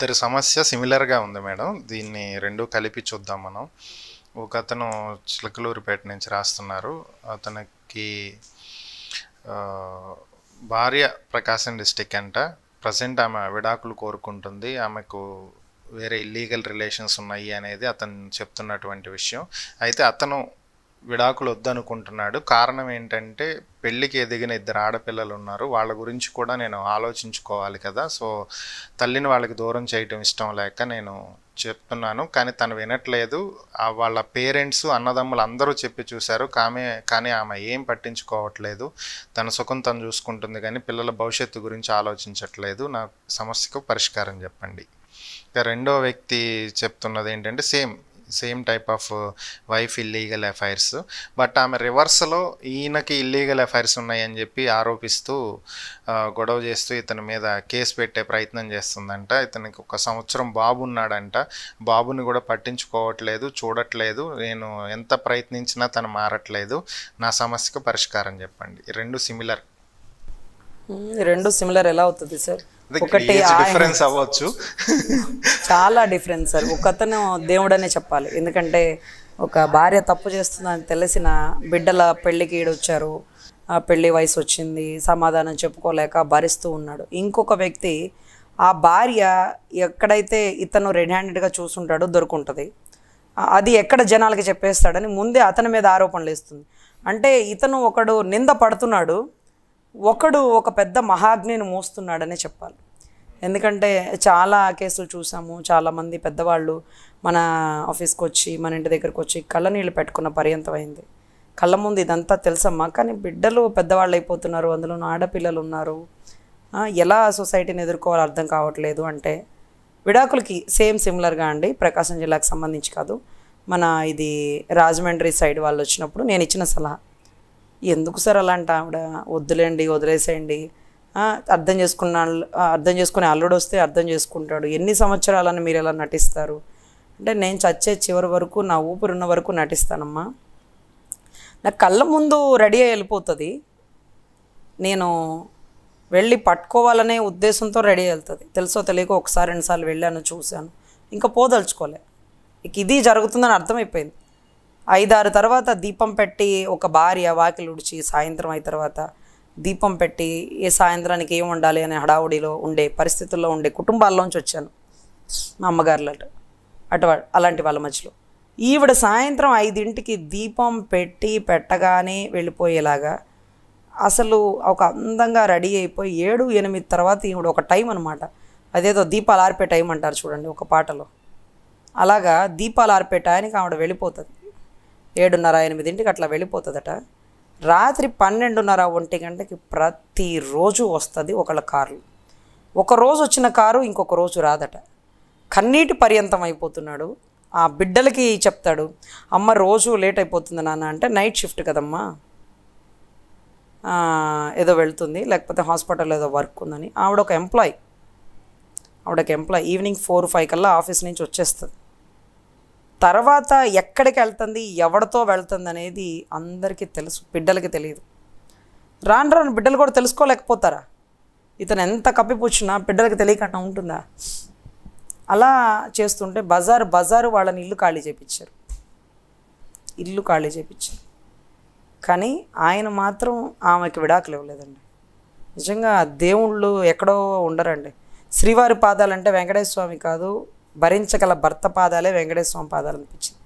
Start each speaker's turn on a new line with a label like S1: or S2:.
S1: ఇద్దరి సమస్య సిమిలర్గా ఉంది మేడం దీన్ని రెండు కలిపి చూద్దాం మనం ఒక అతను చిలకలూరిపేట నుంచి రాస్తున్నారు అతనికి భార్య ప్రకాశం డిస్టిక్ అంట ప్రజెంట్ ఆమె విడాకులు కోరుకుంటుంది ఆమెకు వేరే ఇల్లీగల్ రిలేషన్స్ ఉన్నాయి అనేది అతను చెప్తున్నటువంటి విషయం అయితే అతను విడాకులు వద్దనుకుంటున్నాడు కారణం ఏంటంటే పెళ్ళికి ఎదిగిన ఇద్దరు ఆడపిల్లలు ఉన్నారు వాళ్ళ గురించి కూడా నేను ఆలోచించుకోవాలి కదా సో తల్లిని వాళ్ళకి దూరం చేయటం ఇష్టం లేక నేను చెప్తున్నాను కానీ తను వినట్లేదు వాళ్ళ పేరెంట్స్ అన్నదమ్ములు అందరూ చెప్పి చూశారు కామె కానీ ఆమె ఏం పట్టించుకోవట్లేదు తన సుఖం తను చూసుకుంటుంది కానీ పిల్లల భవిష్యత్తు గురించి ఆలోచించట్లేదు నా సమస్యకు పరిష్కారం చెప్పండి ఇక రెండో వ్యక్తి చెప్తున్నది ఏంటంటే same same type of wife illegal FIRs but ఆమె రివర్స్లో ఈయనకి ఇల్లీగల్ ఎఫ్ఐఆర్స్ ఉన్నాయని చెప్పి ఆరోపిస్తూ గొడవ చేస్తూ ఇతని మీద కేసు పెట్టే ప్రయత్నం చేస్తుందంట ఇతనికి ఒక సంవత్సరం బాబు ఉన్నాడంట బాబుని కూడా పట్టించుకోవట్లేదు చూడట్లేదు నేను ఎంత ప్రయత్నించినా తను మారట్లేదు నా సమస్యకు పరిష్కారం చెప్పండి రెండు సిమిలర్
S2: రెండు సిమిలర్ ఎలా అవుతుంది సార్ ఒకటి డిఫరెన్స్ అవ్వచ్చు చాలా డిఫరెన్స్ సార్ ఒకతను దేవుడనే చెప్పాలి ఎందుకంటే ఒక భార్య తప్పు చేస్తుందని తెలిసిన బిడ్డల పెళ్ళికి ఈడొచ్చారు ఆ పెళ్ళి వయసు వచ్చింది సమాధానం చెప్పుకోలేక భరిస్తూ ఉన్నాడు ఇంకొక వ్యక్తి ఆ భార్య ఎక్కడైతే ఇతను రెడ్ హ్యాండెడ్గా చూసుంటాడో దొరుకుంటుంది అది ఎక్కడ జనాలకి చెప్పేస్తాడని ముందే అతని మీద ఆరోపణలు వేస్తుంది అంటే ఇతను ఒకడు నింద పడుతున్నాడు ఒకడు ఒక పెద్ద మహాగ్నిని మోస్తున్నాడనే చెప్పాలి ఎందుకంటే చాలా కేసులు చూసాము చాలామంది పెద్దవాళ్ళు మన ఆఫీస్కి వచ్చి మన ఇంటి దగ్గరకు వచ్చి కళ్ళ నీళ్ళు పెట్టుకున్న పర్యంతం అయింది కళ్ళ ముందు ఇదంతా తెలుసమ్మా కానీ బిడ్డలు పెద్దవాళ్ళు అయిపోతున్నారు అందులో ఆడపిల్లలు ఉన్నారు ఎలా సొసైటీని ఎదుర్కోవాలో అర్థం కావట్లేదు అంటే విడాకులకి సేమ్ సిమిలర్గా అండి ప్రకాశం జిల్లాకు సంబంధించి కాదు మన ఇది రాజమండ్రి సైడ్ వాళ్ళు వచ్చినప్పుడు నేను ఇచ్చిన సలహా ఎందుకు సార్ అలాంటి ఆవిడ వద్దులేండి వదిలేసేయండి అర్థం చేసుకున్న అర్థం చేసుకుని అల్లుడు వస్తే అర్థం చేసుకుంటాడు ఎన్ని సంవత్సరాలని మీరు ఎలా నటిస్తారు అంటే నేను చచ్చే చివరి వరకు నా ఊపిరి ఉన్న వరకు నటిస్తానమ్మా నా కళ్ళ ముందు రెడీ అయ్యి వెళ్ళిపోతుంది నేను వెళ్ళి పట్టుకోవాలనే ఉద్దేశంతో రెడీ వెళ్తుంది తెలుసో తెలియక ఒకసారి రెండుసార్లు వెళ్ళాను చూశాను ఇంకా పోదలుచుకోలే ఇక ఇది జరుగుతుందని అర్థమైపోయింది ఐదారు తర్వాత దీపం పెట్టి ఒక భార్య వాకిలు ఉడిచి సాయంత్రం అయిన తర్వాత దీపం పెట్టి ఏ సాయంత్రానికి ఏం ఉండాలి అనే హడావుడిలో ఉండే పరిస్థితుల్లో ఉండే కుటుంబాల్లోంచి వచ్చాను మా అమ్మగారులో అటు అలాంటి వాళ్ళ మధ్యలో ఈవిడ సాయంత్రం ఐదింటికి దీపం పెట్టి పెట్టగానే వెళ్ళిపోయేలాగా అసలు ఒక అందంగా రెడీ అయిపోయి ఏడు ఎనిమిది తర్వాత ఈవిడ ఒక టైం అనమాట అదేదో దీపాలు ఆర్పే టైం అంటారు చూడండి ఒక పాటలో అలాగా దీపాలు ఆర్పే టైంకి ఆవిడ వెళ్ళిపోతుంది ఏడున్నర ఎనిమిదింటికి అట్లా వెళ్ళిపోతుందట రాత్రి పన్నెండున్నర ఒంటి గంటకి ప్రతిరోజు వస్తుంది ఒకళ్ళ కార్లు ఒకరోజు వచ్చిన కారు ఇంకొక రోజు రాదట కన్నీటి పర్యంతం అయిపోతున్నాడు ఆ బిడ్డలకి చెప్తాడు అమ్మ రోజు లేట్ అయిపోతుంది నాన్న అంటే నైట్ షిఫ్ట్ కదమ్మా ఏదో వెళ్తుంది లేకపోతే హాస్పిటల్ ఏదో వర్క్ ఉందని ఆవిడ ఒక ఆవిడ ఆవిడకి ఎంప్లాయీ ఈవినింగ్ ఫోర్ ఫైవ్ కల్లా ఆఫీస్ నుంచి వచ్చేస్తుంది తర్వాత ఎక్కడికి వెళ్తుంది ఎవరితో వెళ్తుంది అనేది అందరికీ తెలుసు బిడ్డలకి తెలియదు రాను రాను బిడ్డలు కూడా తెలుసుకోలేకపోతారా ఇతను ఎంత కప్పిపుచ్చినా బిడ్డలకు తెలియకుండా ఉంటుందా అలా చేస్తుంటే బజారు బజారు వాళ్ళని ఇల్లు ఖాళీ చేయించారు ఇల్లు ఖాళీ చేయించారు కానీ ఆయన మాత్రం ఆమెకి విడాకులు ఇవ్వలేదండి నిజంగా దేవుళ్ళు ఎక్కడో ఉండరండి శ్రీవారి పాదాలంటే వెంకటేశ్వర స్వామి కాదు భరించగల భర్త పాదాలే వెంకటేశ్వర స్వామి పాదాలు అనిపించింది